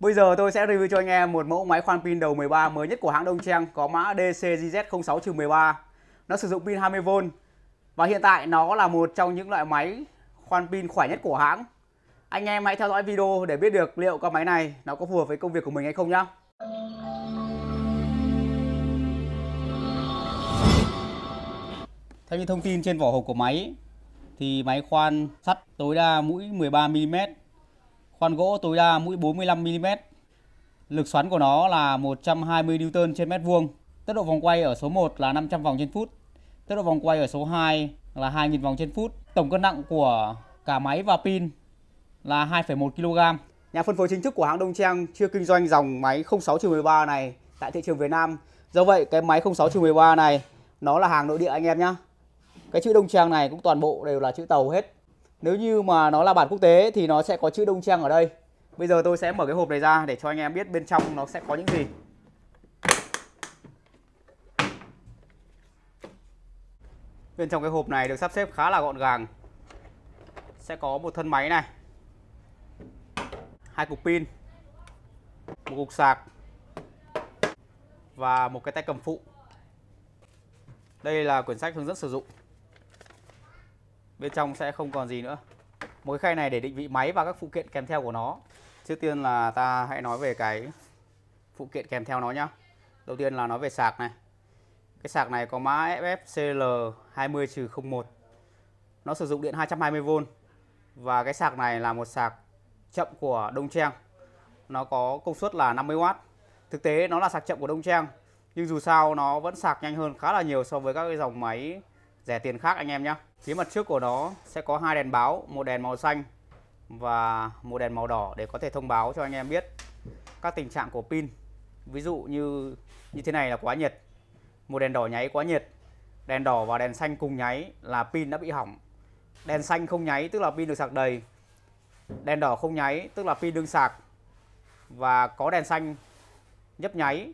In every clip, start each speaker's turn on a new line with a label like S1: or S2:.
S1: Bây giờ tôi sẽ review cho anh em một mẫu máy khoan pin đầu 13 mới nhất của hãng Đông Trang có mã dczz 06 13 Nó sử dụng pin 20V và hiện tại nó là một trong những loại máy khoan pin khỏe nhất của hãng. Anh em hãy theo dõi video để biết được liệu con máy này nó có phù hợp với công việc của mình hay không nhé. Theo như thông tin trên vỏ hộp của máy thì máy khoan sắt tối đa mũi 13mm Khoan gỗ tối đa mũi 45mm. Lực xoắn của nó là 120 Newton trên mét vuông. Tốc độ vòng quay ở số 1 là 500 vòng trên phút. Tốc độ vòng quay ở số 2 là 2.000 vòng trên phút. Tổng cân nặng của cả máy và pin là 2,1 kg. Nhà phân phối chính thức của hãng Đông Trang chưa kinh doanh dòng máy 06-13 này tại thị trường Việt Nam. Do vậy cái máy 06-13 này nó là hàng nội địa anh em nhé. Cái chữ Đông Trang này cũng toàn bộ đều là chữ tàu hết. Nếu như mà nó là bản quốc tế thì nó sẽ có chữ Đông Trang ở đây. Bây giờ tôi sẽ mở cái hộp này ra để cho anh em biết bên trong nó sẽ có những gì. Bên trong cái hộp này được sắp xếp khá là gọn gàng. Sẽ có một thân máy này. Hai cục pin. Một cục sạc. Và một cái tay cầm phụ. Đây là quyển sách hướng dẫn sử dụng bên trong sẽ không còn gì nữa một cái khay này để định vị máy và các phụ kiện kèm theo của nó trước tiên là ta hãy nói về cái phụ kiện kèm theo nó nhá đầu tiên là nói về sạc này cái sạc này có mã FFCL 20-01 nó sử dụng điện 220V và cái sạc này là một sạc chậm của Đông Trang nó có công suất là 50W thực tế nó là sạc chậm của Đông Trang nhưng dù sao nó vẫn sạc nhanh hơn khá là nhiều so với các cái dòng máy rẻ tiền khác anh em nhé phía mặt trước của nó sẽ có hai đèn báo một đèn màu xanh và một đèn màu đỏ để có thể thông báo cho anh em biết các tình trạng của pin ví dụ như như thế này là quá nhiệt một đèn đỏ nháy quá nhiệt đèn đỏ và đèn xanh cùng nháy là pin đã bị hỏng đèn xanh không nháy tức là pin được sạc đầy đèn đỏ không nháy tức là pin đương sạc và có đèn xanh nhấp nháy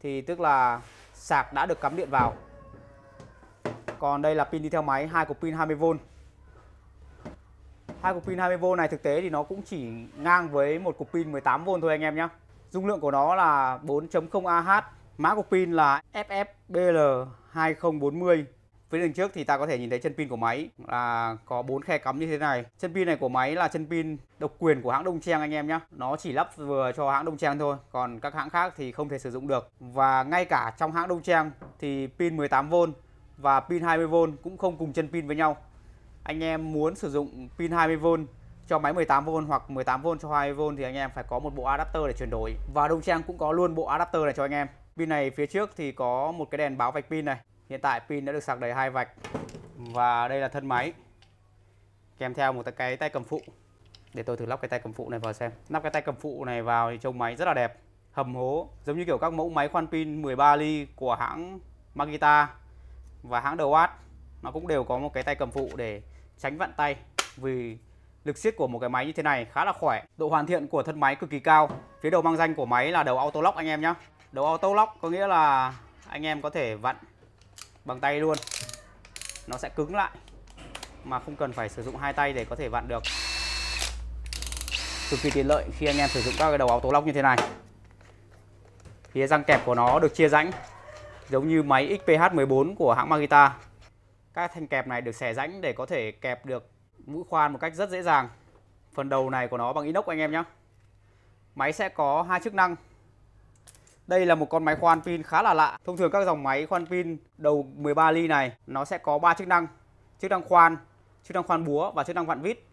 S1: thì tức là sạc đã được cắm điện vào còn đây là pin đi theo máy, hai cục pin 20V. Hai cục pin 20V này thực tế thì nó cũng chỉ ngang với một cục pin 18V thôi anh em nhé. Dung lượng của nó là 4.0 AH, mã cục pin là FFBL2040. Phía đường trước thì ta có thể nhìn thấy chân pin của máy là có bốn khe cắm như thế này. Chân pin này của máy là chân pin độc quyền của hãng Đông Trang anh em nhé. Nó chỉ lắp vừa cho hãng Đông Trang thôi, còn các hãng khác thì không thể sử dụng được. Và ngay cả trong hãng Đông Trang thì pin 18V và pin 20V cũng không cùng chân pin với nhau. Anh em muốn sử dụng pin 20V cho máy 18V hoặc 18V cho 20V thì anh em phải có một bộ adapter để chuyển đổi. Và Đông Trang cũng có luôn bộ adapter này cho anh em. Pin này phía trước thì có một cái đèn báo vạch pin này. Hiện tại pin đã được sạc đầy hai vạch. Và đây là thân máy. Kèm theo một cái tay cầm phụ. Để tôi thử lắp cái tay cầm phụ này vào xem. Lắp cái tay cầm phụ này vào thì trông máy rất là đẹp. Hầm hố, giống như kiểu các mẫu máy khoan pin 13 ly của hãng magita và hãng đầu Watt nó cũng đều có một cái tay cầm phụ để tránh vặn tay vì lực siết của một cái máy như thế này khá là khỏe. Độ hoàn thiện của thân máy cực kỳ cao. Phía đầu mang danh của máy là đầu auto lock anh em nhé. Đầu auto lock có nghĩa là anh em có thể vặn bằng tay luôn. Nó sẽ cứng lại mà không cần phải sử dụng hai tay để có thể vặn được. Cực kỳ tiện lợi khi anh em sử dụng các cái đầu auto lock như thế này. Phía răng kẹp của nó được chia rãnh giống như máy XPH14 của hãng Magita, Các thanh kẹp này được xẻ rãnh để có thể kẹp được mũi khoan một cách rất dễ dàng. Phần đầu này của nó bằng inox anh em nhé. Máy sẽ có hai chức năng. Đây là một con máy khoan pin khá là lạ. Thông thường các dòng máy khoan pin đầu 13 ly này nó sẽ có 3 chức năng. Chức năng khoan, chức năng khoan búa và chức năng vặn vít.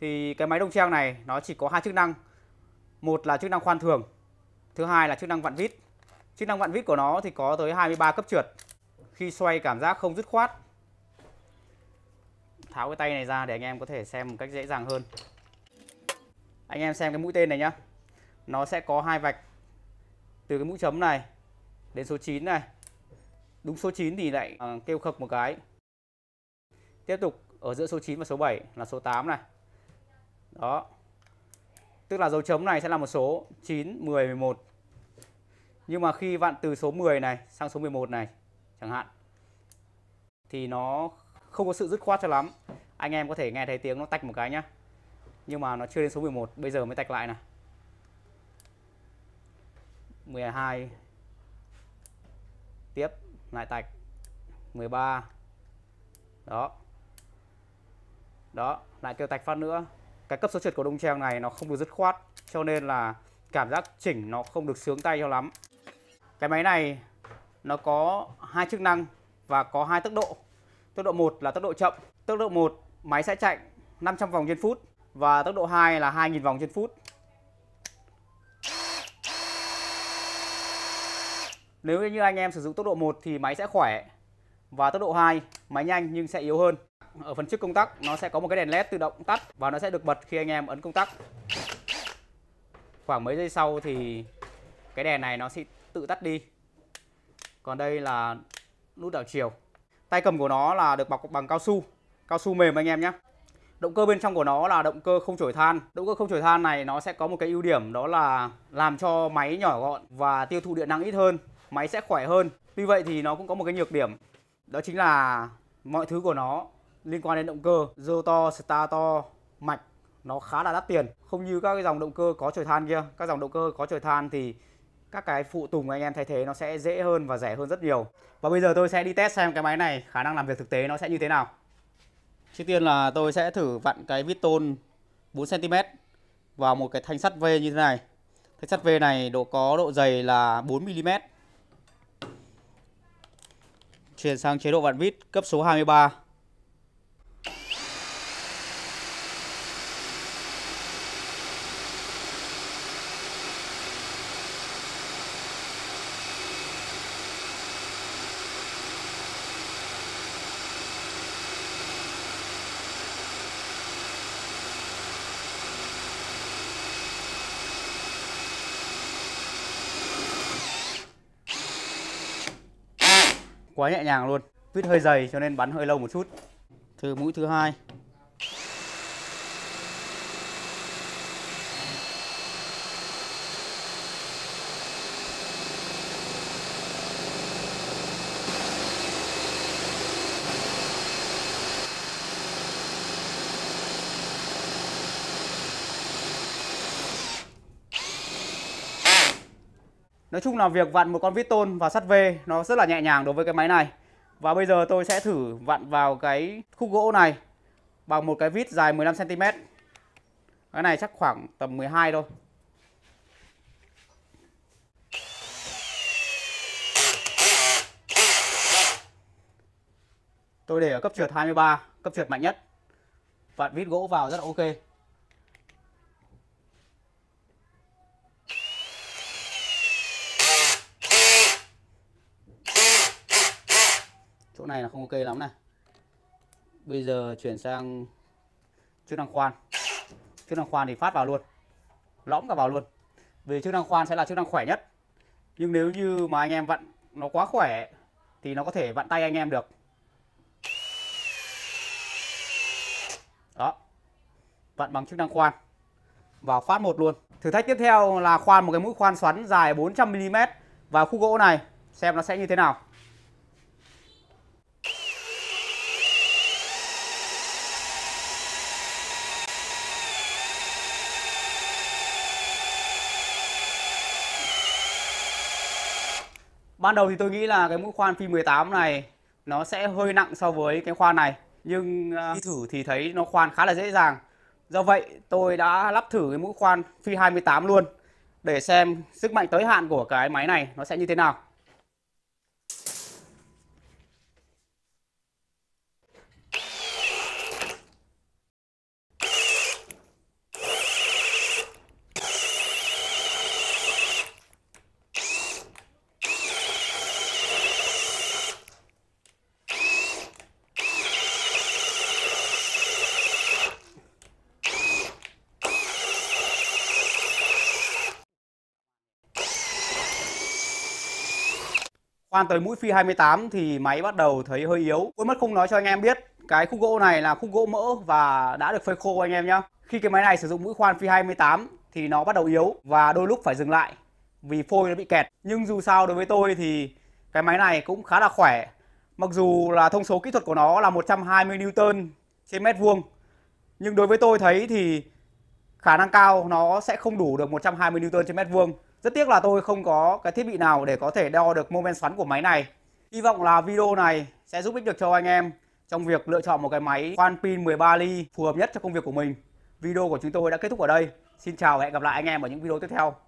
S1: Thì cái máy đông treo này nó chỉ có hai chức năng. Một là chức năng khoan thường, thứ hai là chức năng vặn vít Chức năng vặn vít của nó thì có tới 23 cấp trượt. Khi xoay cảm giác không dứt khoát. Tháo cái tay này ra để anh em có thể xem một cách dễ dàng hơn. Anh em xem cái mũi tên này nhá. Nó sẽ có hai vạch từ cái mũi chấm này đến số 9 này. Đúng số 9 thì lại ờ, kêu khập một cái. Tiếp tục ở giữa số 9 và số 7 là số 8 này. Đó. Tức là dấu chấm này sẽ là một số 9, 10, 11 nhưng mà khi vặn từ số 10 này sang số 11 này chẳng hạn thì nó không có sự dứt khoát cho lắm. Anh em có thể nghe thấy tiếng nó tách một cái nhá. Nhưng mà nó chưa đến số 11, bây giờ mới tách lại này. 12 tiếp lại tạch 13 đó đó lại kêu tạch phát nữa cái cấp số trượt của đông treo này nó không được dứt khoát cho nên là cảm giác chỉnh nó không được sướng tay cho lắm cái máy này nó có hai chức năng và có hai tốc độ. Tốc độ 1 là tốc độ chậm. Tốc độ 1 máy sẽ chạy 500 vòng trên phút và tốc độ 2 là 2000 vòng trên phút. Nếu như anh em sử dụng tốc độ 1 thì máy sẽ khỏe và tốc độ 2 máy nhanh nhưng sẽ yếu hơn. Ở phần trước công tắc nó sẽ có một cái đèn led tự động tắt và nó sẽ được bật khi anh em ấn công tắc. Khoảng mấy giây sau thì cái đèn này nó sẽ tự tắt đi còn đây là nút đảo chiều tay cầm của nó là được bọc bằng cao su cao su mềm anh em nhé động cơ bên trong của nó là động cơ không chổi than động cơ không chổi than này nó sẽ có một cái ưu điểm đó là làm cho máy nhỏ gọn và tiêu thụ điện năng ít hơn máy sẽ khỏe hơn tuy vậy thì nó cũng có một cái nhược điểm đó chính là mọi thứ của nó liên quan đến động cơ dơ to star to mạch nó khá là đắt tiền không như các cái dòng động cơ có chổi than kia các dòng động cơ có chổi than thì các cái phụ tùng anh em thay thế nó sẽ dễ hơn và rẻ hơn rất nhiều. Và bây giờ tôi sẽ đi test xem cái máy này khả năng làm việc thực tế nó sẽ như thế nào. Trước tiên là tôi sẽ thử vặn cái vít tôn 4cm vào một cái thanh sắt V như thế này. Thanh sắt V này độ có độ dày là 4mm. Chuyển sang chế độ vặn vít cấp số 23. quá nhẹ nhàng luôn. Vít hơi dày cho nên bắn hơi lâu một chút. Thử mũi thứ hai. Nói chung là việc vặn một con vít tôn và sắt V nó rất là nhẹ nhàng đối với cái máy này. Và bây giờ tôi sẽ thử vặn vào cái khúc gỗ này bằng một cái vít dài 15cm. Cái này chắc khoảng tầm 12 thôi. Tôi để ở cấp trượt 23, cấp trượt mạnh nhất. Vặn vít gỗ vào rất là ok. chỗ này là không ok lắm này bây giờ chuyển sang chức năng khoan chức năng khoan thì phát vào luôn lõm cả vào luôn vì chức năng khoan sẽ là chức năng khỏe nhất nhưng nếu như mà anh em vặn nó quá khỏe thì nó có thể vặn tay anh em được đó vặn bằng chức năng khoan vào phát một luôn thử thách tiếp theo là khoan một cái mũi khoan xoắn dài 400 mm vào khu gỗ này xem nó sẽ như thế nào Ban đầu thì tôi nghĩ là cái mũi khoan phi 18 này nó sẽ hơi nặng so với cái khoan này nhưng đi à, thử thì thấy nó khoan khá là dễ dàng. Do vậy tôi đã lắp thử cái mũi khoan phi 28 luôn để xem sức mạnh tới hạn của cái máy này nó sẽ như thế nào. Khoan tới mũi phi 28 thì máy bắt đầu thấy hơi yếu. Quên mất không nói cho anh em biết, cái khúc gỗ này là khúc gỗ mỡ và đã được phơi khô anh em nhé. Khi cái máy này sử dụng mũi khoan phi 28 thì nó bắt đầu yếu và đôi lúc phải dừng lại vì phôi nó bị kẹt. Nhưng dù sao đối với tôi thì cái máy này cũng khá là khỏe. Mặc dù là thông số kỹ thuật của nó là 120 n trên mét vuông. Nhưng đối với tôi thấy thì khả năng cao nó sẽ không đủ được 120 n trên mét vuông rất tiếc là tôi không có cái thiết bị nào để có thể đo được mô men xoắn của máy này. Hy vọng là video này sẽ giúp ích được cho anh em trong việc lựa chọn một cái máy khoan pin 13 ly phù hợp nhất cho công việc của mình. Video của chúng tôi đã kết thúc ở đây. Xin chào và hẹn gặp lại anh em ở những video tiếp theo.